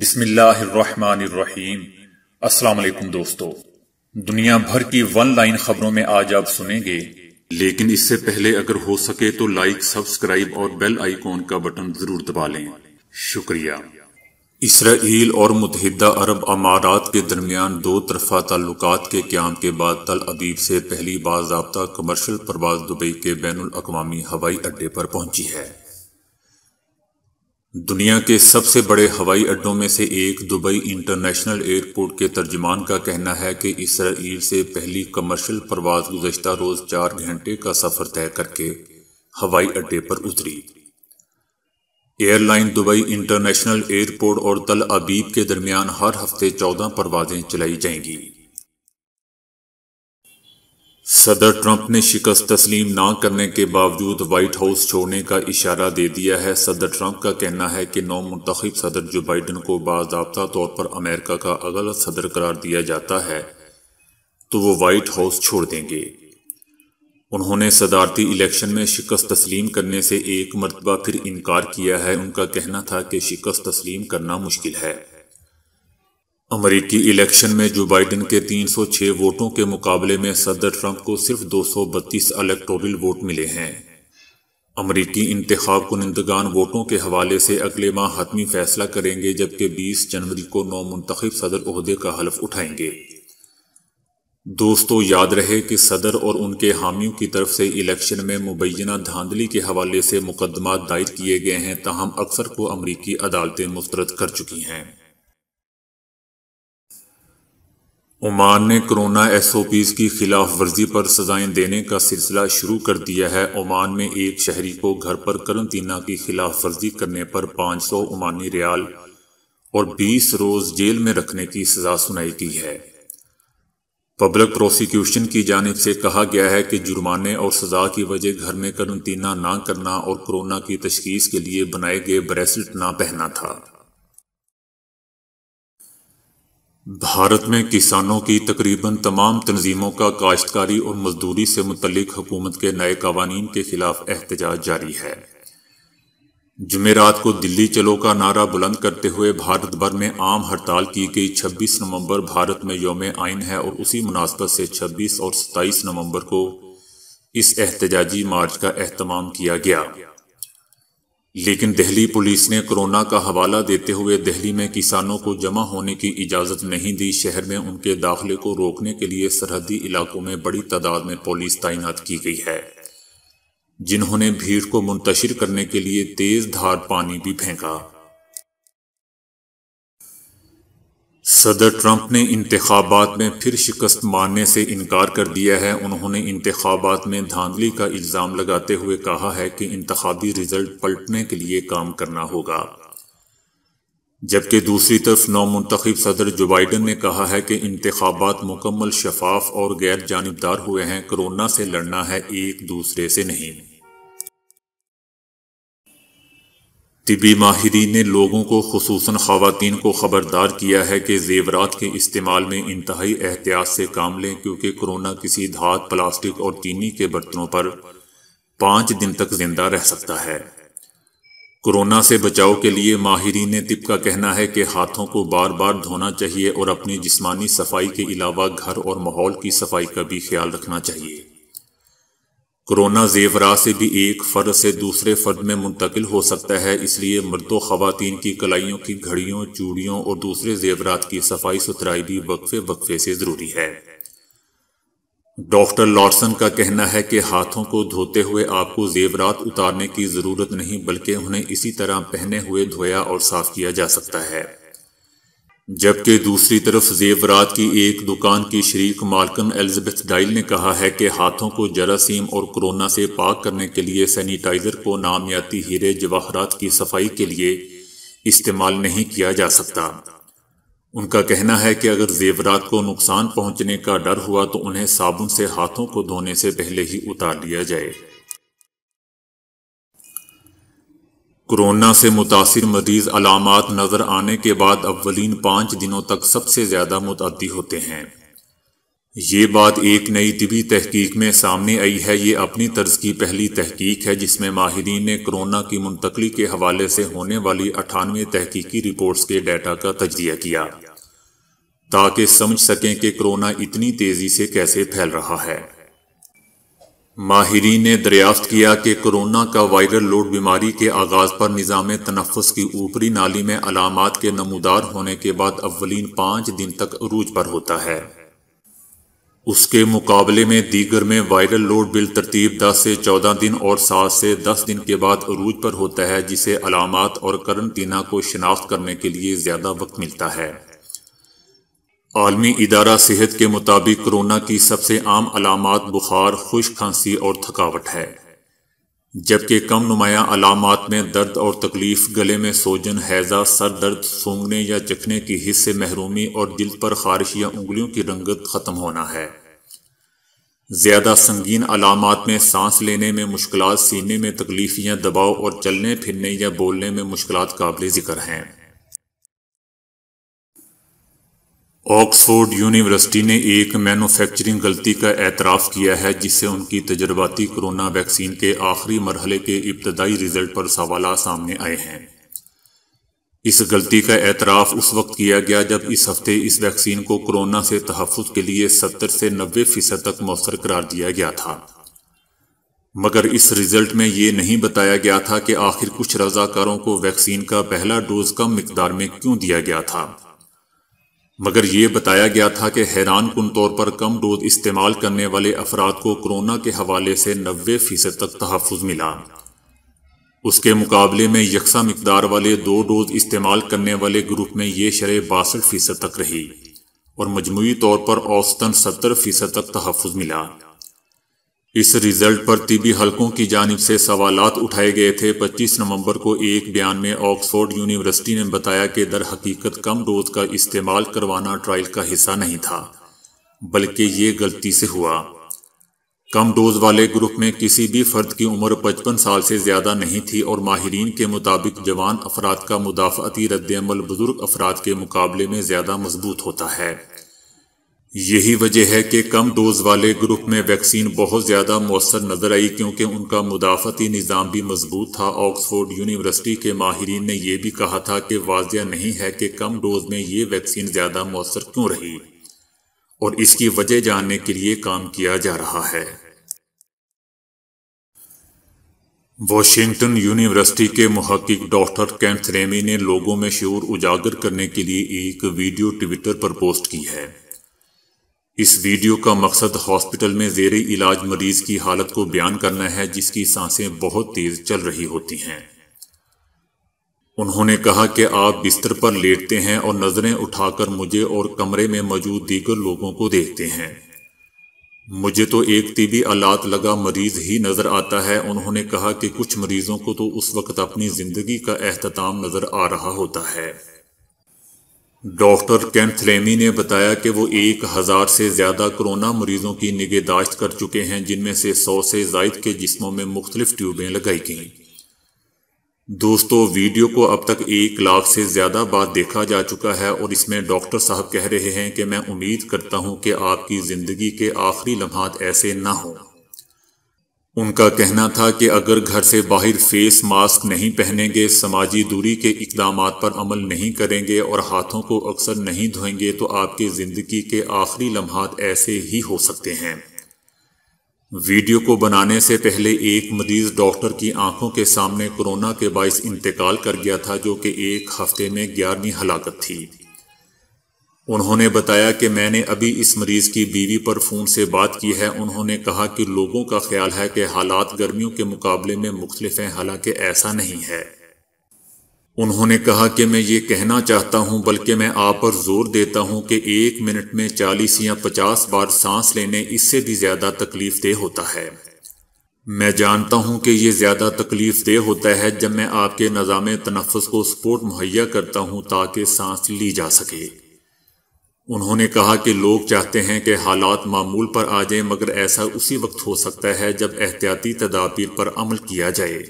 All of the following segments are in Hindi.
बिस्मिल्लाहिर्रहमानिर्रहीम अस्सलाम दोस्तों दुनिया भर की वन लाइन खबरों में आज आप सुनेंगे लेकिन इससे पहले अगर हो सके तो लाइक सब्सक्राइब और बेल आइकॉन का बटन जरूर दबा लें शुक्रिया इसराइल और मुतहदा अरब अमारात के दरमियान दो तरफा ताल्लुक के क्याम के बाद तल अबीब से पहली बार कमर्शल परवाज दुबई के बैन अवी हवाई अड्डे पर पहुंची है दुनिया के सबसे बड़े हवाई अड्डों में से एक दुबई इंटरनेशनल एयरपोर्ट के तर्जमान का कहना है कि इसराइल से पहली कमर्शियल परवाज गुजशत रोज़ चार घंटे का सफ़र तय करके हवाई अड्डे पर उतरी एयरलाइन दुबई इंटरनेशनल एयरपोर्ट और तल अबीब के दरमियान हर हफ्ते चौदह परवाजें चलाई जाएंगी सदर ट्रंप ने शिकस्त तस्लीम ना करने के बावजूद व्हाइट हाउस छोड़ने का इशारा दे दिया है सदर ट्रंप का कहना है कि नौ मुंतब सदर जो बाइडन को बाबा तौर पर अमेरिका का अगला सदर करार दिया जाता है तो वो व्हाइट हाउस छोड़ देंगे उन्होंने सदारती इलेक्शन में शिकस्त तस्लीम करने से एक मरतबा फिर इनकार किया है उनका कहना था कि शिकस्त तस्लीम करना मुश्किल है अमेरिकी इलेक्शन में जो बाइडेन के 306 वोटों के मुकाबले में सदर ट्रंप को सिर्फ 232 इलेक्टोरल वोट मिले हैं अमरीकी इंतखा कुनंदगान वोटों के हवाले से अगले माह हतमी फैसला करेंगे जबकि 20 जनवरी को नौ मुंतब सदर अहदे का हलफ उठाएंगे दोस्तों याद रहे कि सदर और उनके हामियों की तरफ से इलेक्शन में मुबैना धांधली के हवाले से मुकदमा दायर किए गए हैं ताहम अक्सर को अमरीकी अदालतें मुस्तरद कर चुकी हैं ओमान ने कोरोना एसओपीज की खिलाफ वर्जी पर सजाएं देने का सिलसिला शुरू कर दिया है ओमान में एक शहरी को घर पर करंतना की खिलाफ वर्जी करने पर 500 ओमानी रियाल और 20 रोज जेल में रखने की सजा सुनाई गई है पब्लिक प्रोसिक्यूशन की जानब से कहा गया है कि जुर्माने और सजा की वजह घर में करंतना ना करना और कोरोना की तशखीस के लिए बनाए गए ब्रेसलेट ना पहना था भारत में किसानों की तकरीबन तमाम तनजीमों का काश्तकारी और मजदूरी से मुतलिक हुकूमत के नए कवानीन के खिलाफ एहतजाज जारी है जुमेरात को दिल्ली चलो का नारा बुलंद करते हुए भारत भर में आम हड़ताल की गई 26 नवंबर भारत में योम आइन है और उसी मुनासबत से 26 और 27 नवंबर को इस एहतजाजी मार्च का अहतमाम किया गया लेकिन दिल्ली पुलिस ने कोरोना का हवाला देते हुए दिल्ली में किसानों को जमा होने की इजाज़त नहीं दी शहर में उनके दाखिले को रोकने के लिए सरहदी इलाकों में बड़ी तादाद में पुलिस तैनात की गई है जिन्होंने भीड़ को मुंतशिर करने के लिए तेज़ धार पानी भी फेंका सदर ट्रंप ने इंतबात में फिर शिकस्त मानने से इनकार कर दिया है उन्होंने इंतबात में धांधली का इल्ज़ाम लगाते हुए कहा है कि इंतबी रिजल्ट पलटने के लिए काम करना होगा जबकि दूसरी तरफ नौ सदर जो बाइडन ने कहा है कि इंतबात मुकम्मल शफाफ और गैर जानबदार हुए हैं कोरोना से लड़ना है एक दूसरे से नहीं तिबी माहरीन ने लोगों को खसूस ख़वान को ख़बरदार किया है कि जेवरात के इस्तेमाल में इंतहाई एहतियात से काम लें क्योंकि कोरोना किसी धात प्लास्टिक और चीनी के बर्तनों पर पाँच दिन तक जिंदा रह सकता है कोरोना से बचाव के लिए माहरीन ने तिब का कहना है कि हाथों को बार बार धोना चाहिए और अपनी जिसमानी सफाई के अलावा घर और माहौल की सफाई का भी ख्याल रखना चाहिए कोरोना जेवरा से भी एक फर्द से दूसरे फर्द में मुंतकिल हो सकता है इसलिए मर्दों खातन की कलाइयों की घड़ियों चूड़ियों और दूसरे जेवरात की सफाई सुथराई भी वक्फे वक्फे से ज़रूरी है डॉक्टर लॉर्सन का कहना है कि हाथों को धोते हुए आपको जेवरात उतारने की ज़रूरत नहीं बल्कि उन्हें इसी तरह पहने हुए धोया और साफ किया जा सकता है जबकि दूसरी तरफ जेवरात की एक दुकान की शरीक मालकम एलिजबेथ डाइल ने कहा है कि हाथों को जरासीम और कोरोना से पाक करने के लिए सैनिटाइज़र को नामियाती हीरे जवाहरात की सफाई के लिए इस्तेमाल नहीं किया जा सकता उनका कहना है कि अगर जेवरात को नुकसान पहुंचने का डर हुआ तो उन्हें साबुन से हाथों को धोने से पहले ही उतार लिया जाए कोरोना से मुतासर मरीज अलामत नज़र आने के बाद अवलिन पांच दिनों तक सबसे ज़्यादा मुतदी होते हैं ये बात एक नई तबी तहकीक में सामने आई है ये अपनी तर्ज की पहली तहकीक है जिसमें माहरीन ने कोरोना की मुंतकली के हवाले से होने वाली अठानवे तहकीकी रिपोर्ट्स के डाटा का तजिया किया ताकि समझ सकें कि कोरोना इतनी तेज़ी से कैसे फैल रहा है माहरीन ने दरियाफ्त किया कि कोरोना का वायरल लोड बीमारी के आगाज़ पर निज़ाम तनफस की ऊपरी नाली में अलामत के नमूदार होने के बाद अवलिन पाँच दिन तक अरूज पर होता है उसके मुकाबले में दीगर में वायरल लोड बिल तरतीब दस से चौदह दिन और सात से दस दिन के बाद अरूज पर होता है जिसे अलामत और करनतीना को शिनाख्त करने के लिए ज़्यादा वक्त मिलता है आलमी इदारा सेहत के मुताबिक कोरोना की सबसे आम अलामत बुखार खुश खांसी और थकावट है जबकि कम नुमाया अलामत में दर्द और तकलीफ गले में सोजन हैजा सर दर्द सूंघने या चखने की हिस्से महरूमी और दिल पर खारिश या उंगलियों की रंगत ख़त्म होना है ज़्यादा संगीन अलामत में सांस लेने में मुश्किल सीने में तकलीफ या दबाव और चलने फिरने या बोलने में मुश्किल काबिल ज़िक्र हैं ऑक्सफोर्ड यूनिवर्सिटी ने एक मैन्युफैक्चरिंग गलती का एतराफ़ किया है जिससे उनकी तजर्बाती कोरोना वैक्सीन के आखिरी मरहले के इब्तदाई रिजल्ट पर सवाल सामने आए हैं इस गलती का एतराफ़ उस वक्त किया गया जब इस हफ्ते इस वैक्सीन को कोरोना से तहफ़ के लिए सत्तर से नबे फ़ीसद तक मौसर करार दिया गया था मगर इस रिज़ल्ट में ये नहीं बताया गया था कि आखिर कुछ रजाकारों को वैक्सीन का पहला डोज कम मकदार में क्यों दिया गया था मगर ये बताया गया था कि हैरान कन तौर पर कम डोज इस्तेमाल करने वाले अफराद को कोरोना के हवाले से नबे फीसद तक तहफ़ मिला उसके मुकाबले में यकसा मकदार वाले दो डोज इस्तेमाल करने वाले ग्रुप में ये शरह बासठ फीसद तक रही और मजमू तौर पर औसतन सत्तर फीसद तक तहफ़ मिला इस रिजल्ट पर तिबी हलकों की जानब से सवाल उठाए गए थे 25 नवंबर को एक बयान में ऑक्सफोर्ड यूनिवर्सिटी ने बताया कि दर हकीकत कम डोज का इस्तेमाल करवाना ट्रायल का हिस्सा नहीं था बल्कि ये गलती से हुआ कम डोज वाले ग्रुप में किसी भी फर्द की उम्र 55 साल से ज़्यादा नहीं थी और माहरीन के मुताबिक जवान अफराद का मुदाफ़ती रद्दमल बुज़ुर्ग अफराद के मुकाबले में ज़्यादा मजबूत होता है यही वजह है कि कम डोज वाले ग्रुप में वैक्सीन बहुत ज़्यादा मौसर नज़र आई क्योंकि उनका मुदाफ़ती निज़ाम भी मजबूत था ऑक्सफोर्ड यूनिवर्सिटी के माहरीन ने यह भी कहा था कि वाजिया नहीं है कि कम डोज में ये वैक्सीन ज़्यादा मौसर क्यों रही और इसकी वजह जानने के लिए काम किया जा रहा है वॉशिंगटन यूनिवर्सिटी के महक्क डॉक्टर कैंथ रेमी ने लोगों में शोर उजागर करने के लिए एक वीडियो ट्विटर पर पोस्ट की है इस वीडियो का मकसद हॉस्पिटल में जेर इलाज मरीज की हालत को बयान करना है जिसकी सांसें बहुत तेज चल रही होती हैं उन्होंने कहा कि आप बिस्तर पर लेटते हैं और नज़रें उठाकर मुझे और कमरे में मौजूद दीगर लोगों को देखते हैं मुझे तो एक तीबी आलात लगा मरीज ही नज़र आता है उन्होंने कहा कि कुछ मरीजों को तो उस वक्त अपनी ज़िंदगी का अहतमाम नज़र आ रहा होता है डॉक्टर कैंथलेमी ने बताया कि वो एक हज़ार से ज़्यादा कोरोना मरीजों की निगहदाश्त कर चुके हैं जिनमें से सौ से जायद के जिस्मों में मुख्तलिफ ट्यूबें लगाई गई दोस्तों वीडियो को अब तक एक लाख से ज़्यादा बार देखा जा चुका है और इसमें डॉक्टर साहब कह रहे हैं कि मैं उम्मीद करता हूँ कि आपकी ज़िंदगी के आखिरी लम्हात ऐसे ना हों उनका कहना था कि अगर घर से बाहर फेस मास्क नहीं पहनेंगे समाजी दूरी के इकदाम पर अमल नहीं करेंगे और हाथों को अक्सर नहीं धोएंगे तो आपके ज़िंदगी के आखिरी लम्हात ऐसे ही हो सकते हैं वीडियो को बनाने से पहले एक मरीज डॉक्टर की आंखों के सामने कोरोना के बायस इंतकाल कर गया था जो कि एक हफ्ते में ग्यारहवीं हलाकत थी उन्होंने बताया कि मैंने अभी इस मरीज की बीवी पर फ़ोन से बात की है उन्होंने कहा कि लोगों का ख्याल है कि हालात गर्मियों के मुकाबले में मुख्तलिफ हैं हालांकि ऐसा नहीं है उन्होंने कहा कि मैं ये कहना चाहता हूं बल्कि मैं आप पर जोर देता हूं कि एक मिनट में 40 या 50 बार सांस लेने इससे भी ज़्यादा तकलीफ देह होता है मैं जानता हूं कि यह ज़्यादा तकलीफ देह होता है जब मैं आपके निज़ाम तनफ़स को सपोर्ट मुहैया करता हूं ताकि सांस ली जा सके उन्होंने कहा कि लोग चाहते हैं कि हालात मामूल पर आ जाएं मगर ऐसा उसी वक्त हो सकता है जब एहतियाती तदाबीर पर अमल किया जाए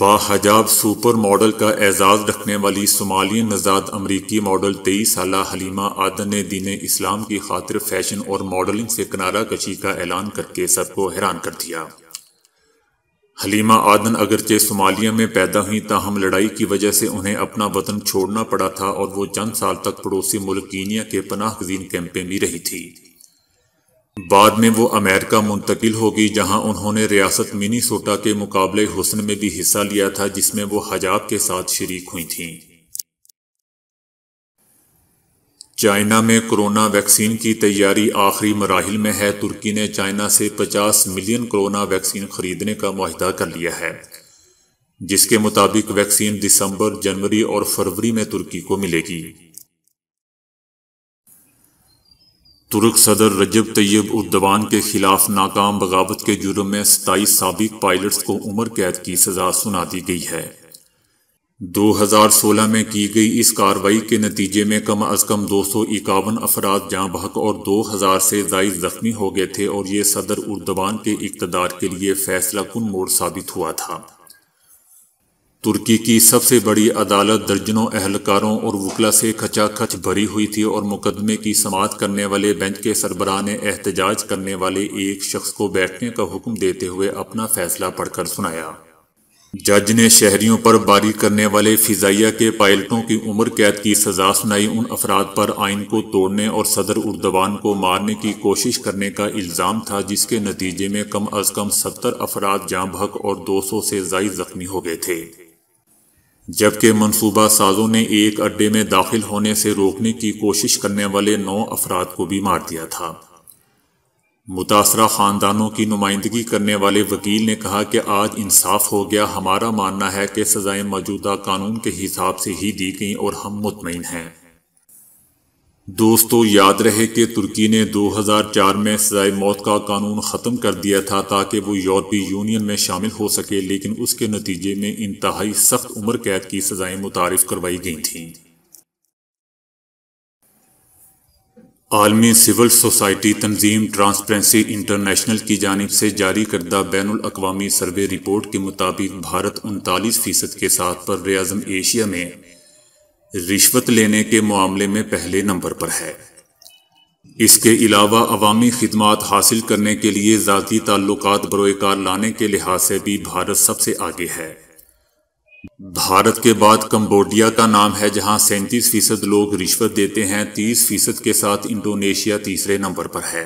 बाहजाब सुपर मॉडल का एजाज़ रखने वाली सोमालियन नजाद अमरीकी मॉडल तेईस साल हलीमा आदन ने दीन इस्लाम की खातिर फैशन और मॉडलिंग से किनारा कशी का ऐलान करके सबको हैरान कर दिया हलीमा आदन अगरचे सोमालिया में पैदा हुई ताहम लड़ाई की वजह से उन्हें अपना वतन छोड़ना पड़ा था और वो चंद साल तक पड़ोसी मुल्क कीनिया के पनाह गजीन कैंपें भी रही थी बाद में वो अमेरिका मुंतकिल होगी जहाँ उन्होंने रियासत मिनीसोटा के मुकाबले हुसन में भी हिस्सा लिया था जिसमें वो हजाब के साथ शरीक हुई थीं चाइना में कोरोना वैक्सीन की तैयारी आखिरी मराहल में है तुर्की ने चाइना से 50 मिलियन कोरोना वैक्सीन खरीदने का माहदा कर लिया है जिसके मुताबिक वैक्सीन दिसंबर जनवरी और फरवरी में तुर्की को मिलेगी तुर्क सदर रजब तैयब उद्दवान के खिलाफ नाकाम बगावत के जुर्म में सताईस सबक पायलट्स को उम्र कैद की सजा सुना दी गई है 2016 में की गई इस कार्रवाई के नतीजे में कम अज कम दो सौ इक्यावन अफराद जाँ बहक और दो हज़ार से जायद जख्मी हो गए थे और ये सदर उर्दबान के इकतदार के लिए फैसला कन मोड़ साबित हुआ था तुर्की की सबसे बड़ी अदालत दर्जनों अहलकारों और वकला से खचाखच भरी हुई थी और मुकदमे की समात करने वाले बेंच के सरबराह ने एहतजाज करने वाले एक शख्स को बैठने का हुक्म देते हुए अपना फैसला पढ़कर सुनाया जज ने शहरियों पर बारी करने वाले फिजाइया के पायलटों की उम्र कैद की सजा सुनाई उन अफराद पर आइन को तोड़ने और सदर उर्दवान को मारने की कोशिश करने का इल्ज़ाम था जिसके नतीजे में कम अज कम सत्तर अफराद जाँ भक और दो सौ से जायद जख्मी हो गए थे जबकि मनसूबा साजों ने एक अड्डे में दाखिल होने से रोकने की कोशिश करने वाले नौ अफराद को भी मार दिया था मुतासर ख़ानदानों की नुमाइंदगी करने वाले वकील ने कहा कि आज इंसाफ हो गया हमारा मानना है कि सजाएं मौजूदा कानून के हिसाब से ही दी गई और हम मुतमिन हैं दोस्तों याद रहे कि तुर्की ने 2004 में सजाए मौत का कानून ख़त्म कर दिया था ताकि वो यूरोपीय यूनियन में शामिल हो सके लेकिन उसके नतीजे में इंतहाई सख्त उम्र कैद की सजाएं मुतारफ़ करवाई गई थीं आलमी सिविल सोसाइटी तंजीम ट्रांसपेरेंसी इंटरनेशनल की जानब से जारी करदा बैन अवी सर्वे रिपोर्ट के मुताबिक भारत उनतालीस फ़ीसद के साथ पर रियाजम एशिया में रिश्वत लेने के मामले में पहले नंबर पर है इसके अलावा अवामी खदमात हासिल करने के लिए ज़ाती ताल्लुक बरोकार लाने के लिहाज से भी भारत सबसे आगे है भारत के बाद कंबोडिया का नाम है जहां सैंतीस फीसद लोग रिश्वत देते हैं तीस फीसद के साथ इंडोनेशिया तीसरे नंबर पर है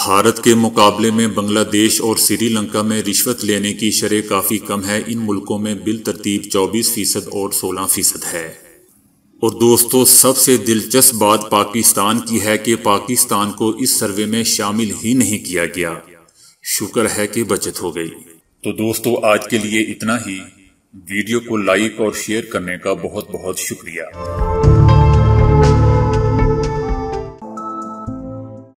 भारत के मुकाबले में बांग्लादेश और श्रीलंका में रिश्वत लेने की शरह काफ़ी कम है इन मुल्कों में बिल तरतीब चौबीस फीसद और सोलह फीसद है और दोस्तों सबसे दिलचस्प बात पाकिस्तान की है कि पाकिस्तान को इस सर्वे में शामिल ही नहीं किया गया शुक्र है कि बचत हो गई तो दोस्तों आज के लिए इतना ही वीडियो को लाइक और शेयर करने का बहुत बहुत शुक्रिया